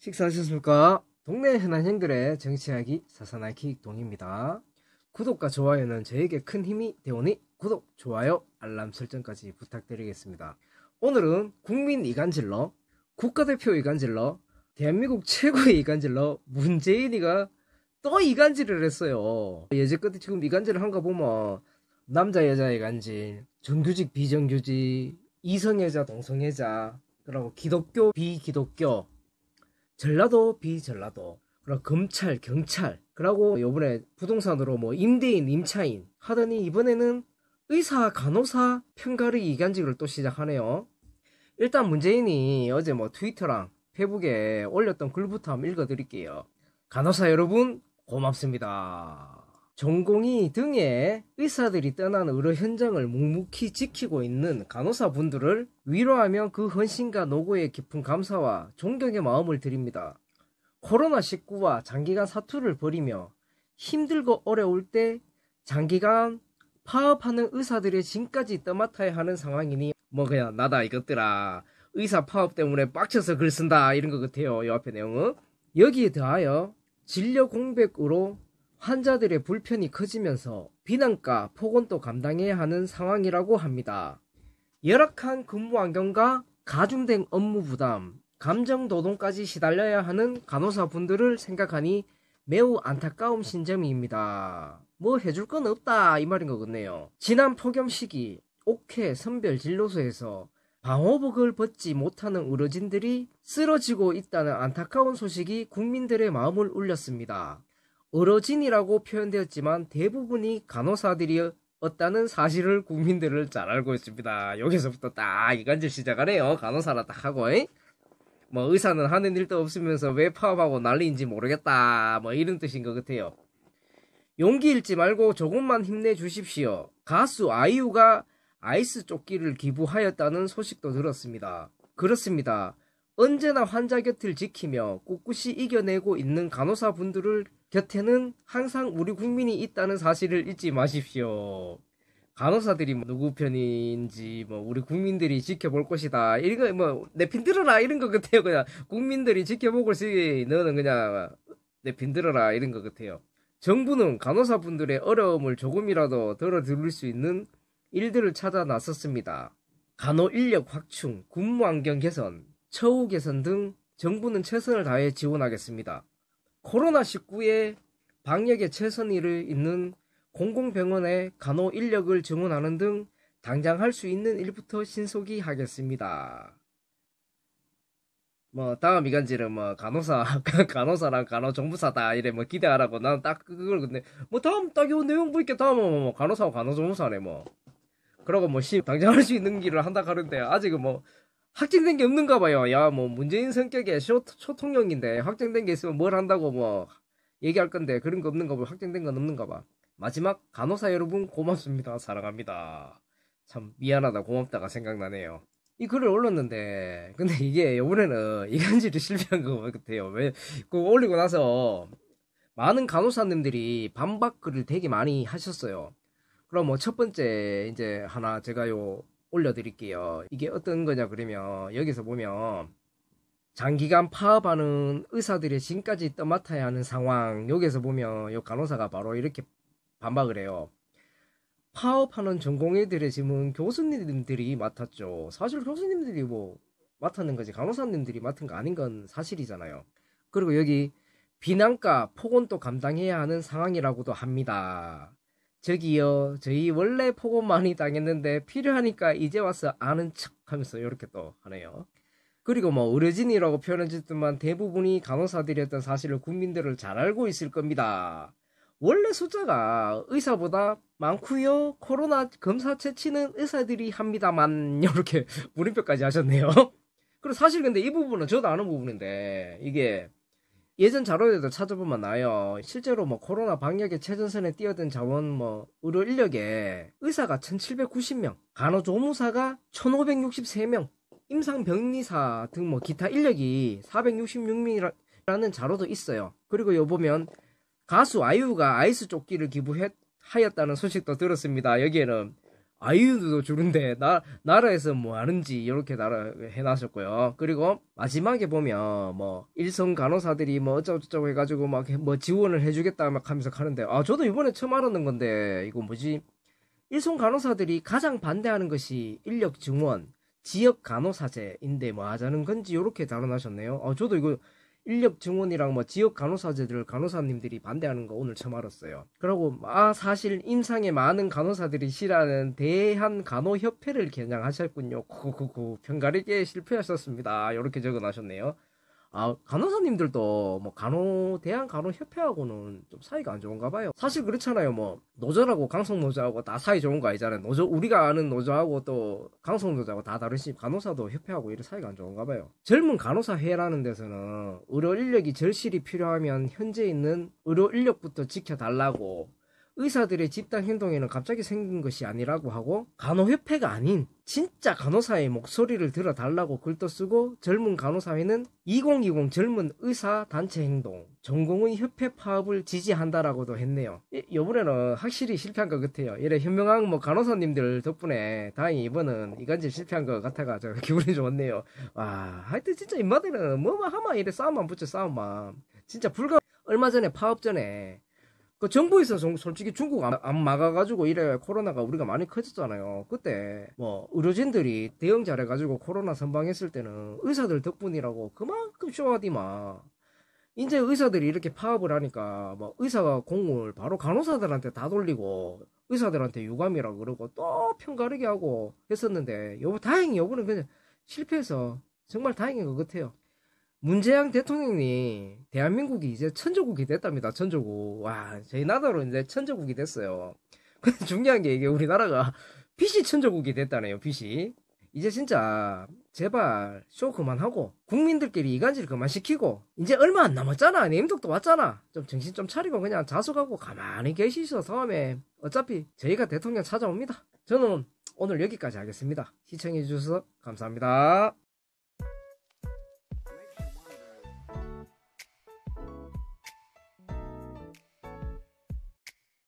식사하셨습니까? 동네 흔한 형들의 정치하기 사사나기 동입니다. 구독과 좋아요는 저에게 큰 힘이 되오니 구독, 좋아요, 알람 설정까지 부탁드리겠습니다. 오늘은 국민 이간질러, 국가대표 이간질러, 대한민국 최고의 이간질러 문재인이가 또 이간질을 했어요. 예전까지 지금 이간질을 한거 보면 남자 여자 이간질, 정규직 비정규직, 이성애자 동성애자, 그리고 기독교 비기독교 전라도 비전라도 그리고 검찰 경찰 그리고 요번에 부동산으로 뭐 임대인 임차인 하더니 이번에는 의사 간호사 편가르 이간질을 또 시작하네요 일단 문재인이 어제 뭐 트위터랑 페북에 올렸던 글부터 한번 읽어드릴게요 간호사 여러분 고맙습니다 전공이 등의 의사들이 떠난 의료 현장을 묵묵히 지키고 있는 간호사분들을 위로하며 그 헌신과 노고에 깊은 감사와 존경의 마음을 드립니다. 코로나19와 장기간 사투를 벌이며 힘들고 어려울 때 장기간 파업하는 의사들의 짐까지 떠맡아야 하는 상황이니 뭐 그냥 나다 이것들아 의사 파업 때문에 빡쳐서 글 쓴다 이런 것 같아요. 이 앞에 내용은 여기에 더하여 진료 공백으로 환자들의 불편이 커지면서 비난과 폭언도 감당해야 하는 상황이라고 합니다. 열악한 근무 환경과 가중된 업무 부담, 감정 노동까지 시달려야 하는 간호사분들을 생각하니 매우 안타까운 신점입니다. 뭐 해줄 건 없다 이 말인 것 같네요. 지난 폭염 시기 옥해 선별 진료소에서 방호복을 벗지 못하는 의료진들이 쓰러지고 있다는 안타까운 소식이 국민들의 마음을 울렸습니다. 의료진이라고 표현되었지만 대부분이 간호사들이었다는 사실을 국민들을 잘 알고 있습니다. 여기서부터 딱 이간질 시작하네요. 간호사라 딱 하고 뭐 의사는 하는 일도 없으면서 왜 파업하고 난리인지 모르겠다 뭐 이런 뜻인 것 같아요. 용기 잃지 말고 조금만 힘내주십시오. 가수 아이유가 아이스 조끼를 기부하였다는 소식도 들었습니다. 그렇습니다. 언제나 환자 곁을 지키며 꿋꿋이 이겨내고 있는 간호사분들을 곁에는 항상 우리 국민이 있다는 사실을 잊지 마십시오. 간호사들이 뭐 누구 편인지 뭐 우리 국민들이 지켜볼 것이다 이 거뭐내 핀들어라 이런 것 뭐 같아요 그냥 국민들이 지켜볼 것이 너는 그냥 내 핀들어라 이런 것 같아요 정부는 간호사분들의 어려움을 조금이라도 덜어드릴수 있는 일들을 찾아 나섰습니다 간호 인력 확충 근무 환경 개선 처우 개선 등 정부는 최선을 다해 지원하겠습니다 코로나1 9에방역의 최선의를 잇는 공공병원의 간호 인력을 증원하는 등 당장 할 수 있는 일부터 신속히 하겠습니다. 뭐 다음 이간질은 뭐 간호사 간호사랑 간호정보사다 이래 뭐 기대하라고 난 딱 그걸 근데 뭐 다음 딱요 내용 보니까 다음은 뭐, 뭐 간호사고 간호정보사네 뭐 그러고 뭐 당장 할 수 있는 길을 한다 하는데 아직은 뭐 확정된 게 없는가 봐요. 야, 뭐, 문재인 성격의 초, 초통령인데, 확정된 게 있으면 뭘 한다고 뭐, 얘기할 건데, 그런 거 없는가 봐. 뭐 확정된 건 없는가 봐. 마지막, 간호사 여러분, 고맙습니다. 사랑합니다. 참, 미안하다, 고맙다가 생각나네요. 이 글을 올렸는데, 근데 이게, 요번에는 이간질이 실패한 거 같아요. 왜, 그 올리고 나서, 많은 간호사님들이 반박 글을 되게 많이 하셨어요. 그럼 뭐, 첫 번째, 이제, 하나, 제가요, 올려드릴게요. 이게 어떤 거냐 그러면 여기서 보면 장기간 파업하는 의사들의 지금까지 떠맡아야 하는 상황 여기서 보면 요 간호사가 바로 이렇게 반박을 해요. 파업하는 전공의들의 지금 교수님들이 맡았죠. 사실 교수님들이 뭐 맡았는 거지 간호사님들이 맡은 거 아닌 건 사실이잖아요. 그리고 여기 비난과 폭언도 감당해야 하는 상황이라고도 합니다. 저기요, 저희 원래 폭언 많이 당했는데 필요하니까 이제 와서 아는 척 하면서 이렇게 또 하네요. 그리고 뭐 의료진이라고 표현해 줬지만 대부분이 간호사들이었던 사실을 국민들을 잘 알고 있을 겁니다. 원래 숫자가 의사보다 많고요. 코로나 검사 채취는 의사들이 합니다만 이렇게 물음표까지 하셨네요. 그리고 사실 근데 이 부분은 저도 아는 부분인데 이게 예전 자료에도 찾아보면 나요. 실제로 뭐 코로나 방역의 최전선에 뛰어든 자원 뭐 의료 인력에 의사가 1790명, 간호조무사가 1563명, 임상병리사 등 뭐 기타 인력이 466명이라는 자료도 있어요. 그리고 요 보면 가수 아이유가 아이스 조끼를 기부했 하였다는 소식도 들었습니다. 여기에는 아이유도 주는데 나 나라에서 뭐 하는지 이렇게 나라 해놨었고요. 그리고 마지막에 보면 뭐 일선 간호사들이 뭐 어쩌고저쩌고 해가지고 막 뭐 지원을 해주겠다 막 하면서 가는데아 저도 이번에 처음 알았는 건데 이거 뭐지 일선 간호사들이 가장 반대하는 것이 인력 증원 지역 간호사제인데 뭐 하자는 건지 이렇게 다뤄나셨네요. 아 저도 이거 인력 증원이랑 뭐 지역 간호사제들 간호사님들이 반대하는 거 오늘 처음 알았어요. 그리고 아 사실 임상에 많은 간호사들이 싫어하는 대한 간호협회를 겨냥하셨군요. 쿠쿠쿠쿠 편가르기 실패하셨습니다. 이렇게 적어놨셨네요 아, 간호사님들도 뭐 간호 대한 간호 협회하고는 좀 사이가 안 좋은가 봐요. 사실 그렇잖아요. 뭐 노조라고 강성 노조하고 다 사이 좋은 거 아니잖아요. 노조 우리가 아는 노조하고 또 강성 노조하고 다 다른 시 간호사도 협회하고 이런 사이가 안 좋은가 봐요. 젊은 간호사 회라는 데서는 의료 인력이 절실히 필요하면 현재 있는 의료 인력부터 지켜달라고 의사들의 집단 행동에는 갑자기 생긴 것이 아니라고 하고 간호협회가 아닌 진짜 간호사의 목소리를 들어달라고 글도 쓰고 젊은 간호사회는 2020 젊은 의사 단체 행동 전공의 협회 파업을 지지한다라고도 했네요. 이번에는 확실히 실패한 것 같아요. 이래 현명한 뭐 간호사님들 덕분에 다행히 이번은 이간질 실패한 것 같아가 저 기분이 좋았네요. 와 하여튼 진짜 인마들은 뭐만 하마 이래 싸움만 붙여 싸움만 진짜 불가 얼마 전에 파업 전에 그 정부에서 솔직히 중국 안, 막아가지고 이래 코로나가 우리가 많이 커졌잖아요. 그때 뭐 의료진들이 대응 잘해가지고 코로나 선방했을 때는 의사들 덕분이라고 그만큼 쇼하디마. 이제 의사들이 이렇게 파업을 하니까 뭐 의사가 공을 바로 간호사들한테 다 돌리고 의사들한테 유감이라 그러고 또 편가르게 하고 했었는데 여보 다행히 여보는 그냥 실패해서 정말 다행인 것 같아요. 문재양 대통령이 대한민국이 이제 천조국이 됐답니다. 천조국. 와, 저희 나라로 이제 천조국이 됐어요. 근데 중요한 게 이게 우리나라가 빛이 천조국이 됐다네요. 빛이. 이제 진짜 제발 쇼 그만하고 국민들끼리 이간질 그만시키고 이제 얼마 안 남았잖아 네임덕도 왔잖아 좀 정신 좀 차리고 그냥 자숙하고 가만히 계시셔 서 다음에 어차피 저희가 대통령 찾아옵니다 저는 오늘 여기까지 하겠습니다 시청해주셔서 감사합니다